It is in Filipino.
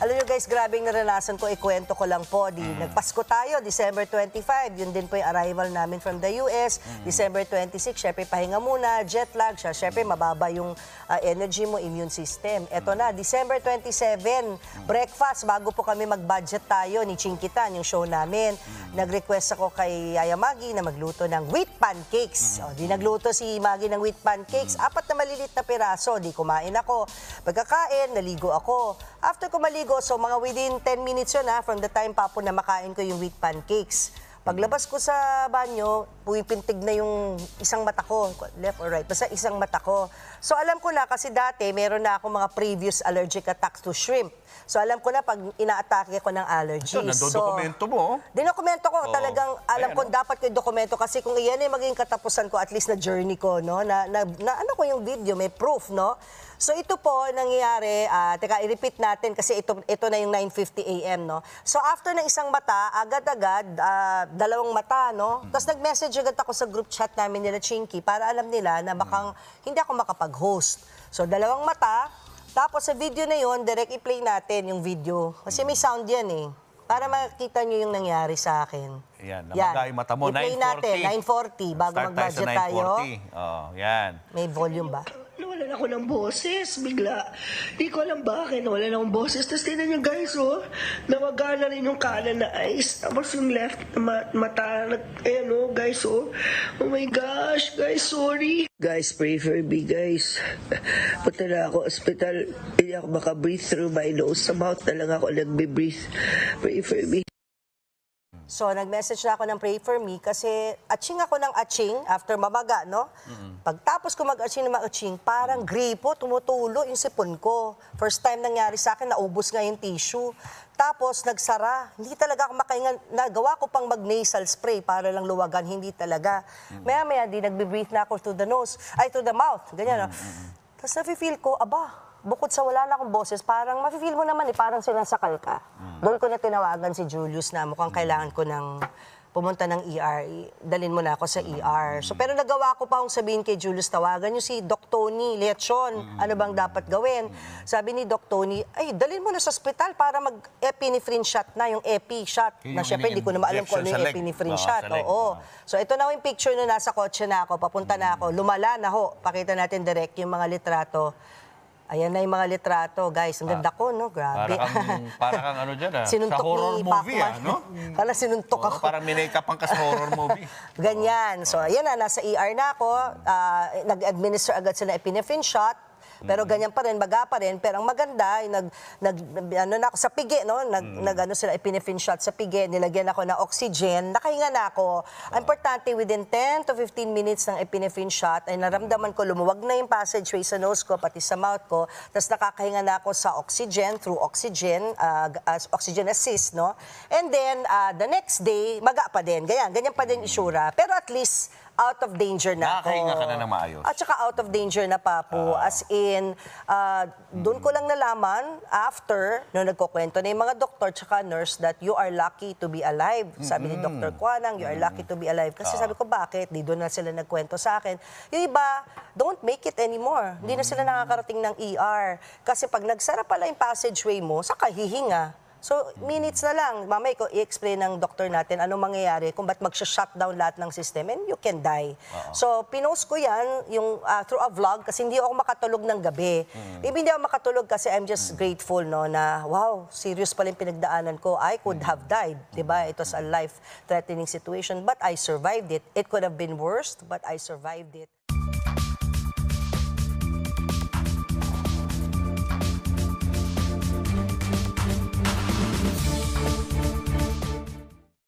Alam nyo guys, grabing naranasan ko, ikwento ko lang po. Di, mm. Nagpasko tayo, December 25. Yun din po yung arrival namin from the US. Mm. December 26, syempre pahinga muna, jet lag. Siya, syempre mababa yung uh, energy mo, immune system. Eto na, December 27, mm. breakfast. Bago po kami mag-budget tayo ni Chinkitan, yung show namin. Mm. Nag-request ako kay Yaya Maggie na magluto ng wheat pancakes. Mm. O, oh, di nagluto si Magi ng wheat pancakes. Mm. Apat na malilit na piraso. Di kumain ako. Pagkakain, naligo ako. After ko maligo, So mga within 10 minutes yun ha, from the time pa po na makain ko yung wheat pancakes. Paglabas ko sa banyo, pumipintig na yung isang mata ko, left or right, basta isang mata ko. So alam ko na kasi dati meron na ako mga previous allergic attacks to shrimp. So alam ko na pag inaatake ko ng allergies. Ito, nandodokumento so, mo. Oh. Dinokumento ko. Oh. Talagang alam Ayan, ko no? Oh. dapat ko dokumento kasi kung iyan ay maging katapusan ko, at least na journey ko, no? Na, na, na ano ko yung video, may proof, no? So ito po nangyayari, uh, teka i-repeat natin kasi ito, ito na yung 9.50 a.m. No? So after ng isang mata, agad-agad, uh, dalawang mata, no? Tapos nag-message agad ako sa group chat namin nila Chinky para alam nila na bakang hindi ako makapag-host. So dalawang mata, tapos sa video na yon direct i-play natin yung video. Kasi may sound yan eh. Para makita nyo yung nangyari sa akin. Ayan, namagay mata mo. I-play natin, 9.40. Bago mag-budget sa tayo. 9.40. Oh, yan. May volume ba? na ako ng boses, bigla. Di ko alam bakit, na akong boses. Tapos tinan nyo guys, oh, nawagana rin yung kanan na eyes. Tapos yung left ma mata, nag, ayan oh, guys, oh. Oh my gosh, guys, sorry. Guys, pray for me, guys. Punta na ako hospital. Hindi ako maka-breathe through my nose. Sa mouth na lang ako nagbe-breathe. Pray for me. So, nag-message na ako ng pray for me kasi atching ako ng atching after mamaga, no? Mm-hmm. Pagtapos ko mag-atching na mag-atching, parang mm. gripo, tumutulo yung sipon ko. First time nangyari sa akin, naubos nga yung tissue. Tapos, nagsara. Hindi talaga ako makaingan. Nagawa ko pang mag-nasal spray para lang luwagan. Hindi talaga. Mm-hmm. di nagbe-breathe na ako to the nose. Ay, to the mouth. Ganyan, mm-hmm. no? Tapos, nafe-feel ko, aba, bukod sa wala na akong boses, parang mafe-feel mo naman eh, parang sinasakal ka. Mm. Doon ko na tinawagan si Julius na mukhang kailangan ko ng pumunta ng ER, dalin mo na ako sa ER. So, pero nagawa ko pa akong sabihin kay Julius, tawagan niyo si Doc Tony Lechon, ano bang dapat gawin? Sabi ni Doc Tony, ay, dalin mo na sa ospital para mag-epinephrine shot na, yung epi shot. Yung na syempre, hindi ko na alam kung ano yung epinephrine Oo, shot. sa leg. Oo. So, ito na yung picture na nasa kotse na ako, papunta na ako, lumala na ho. Pakita natin direct yung mga litrato. Ayan na yung mga litrato, guys. Ang ganda ah, ko, no? Grabe. Para kang, para kang ano dyan, ah. Sinuntok sa horror movie, ah, no? Parang sinuntok ako. Parang minake-up ang kas horror movie. Ganyan. So, ayan na, nasa ER na ako. Uh, Nag-administer agad sila epinephrine shot. Pero ganyan pa rin, maga pa rin. Pero ang maganda, yung nag, nag, ano na ako, sa pigi, no? Nag, nag ano sila, ipinifin shot sa pigi, nilagyan ako ng oxygen, nakahinga na ako. Ang ah. importante, within 10 to 15 minutes ng epinephrine shot, ay naramdaman ko, lumuwag na yung passageway sa nose ko, pati sa mouth ko. Tapos nakakahinga na ako sa oxygen, through oxygen, uh, as oxygen assist, no? And then, uh, the next day, maga pa din. Ganyan, ganyan pa din isura. Pero at least, out of danger na ako. Nakakahinga ka na ng maayos. At saka out of danger na pa po. Ah. As in, uh, ah, doon ko lang nalaman after, nung nagkukwento na yung mga doktor tsaka nurse that you are lucky to be alive. Sabi ni Dr. Kwanang, you are lucky to be alive. Kasi ah. sabi ko, bakit? Di doon na sila nagkwento sa akin. Yung iba, don't make it anymore. Hindi na sila mm. nakakarating ng ER. Kasi pag nagsara pala yung passageway mo, saka hihinga. So, minutes na lang. Mamay ko i-explain ng doctor natin ano mangyayari kung ba't mag-shutdown lahat ng system and you can die. Uh-oh. So, pinost ko yan yung, uh, through a vlog kasi hindi ako makatulog ng gabi. Mm. Maybe hindi ako makatulog kasi I'm just mm. grateful no na, wow, serious pala yung pinagdaanan ko. I could mm. have died. ba diba? It was a hmm. life-threatening situation but I survived it. It could have been worse but I survived it.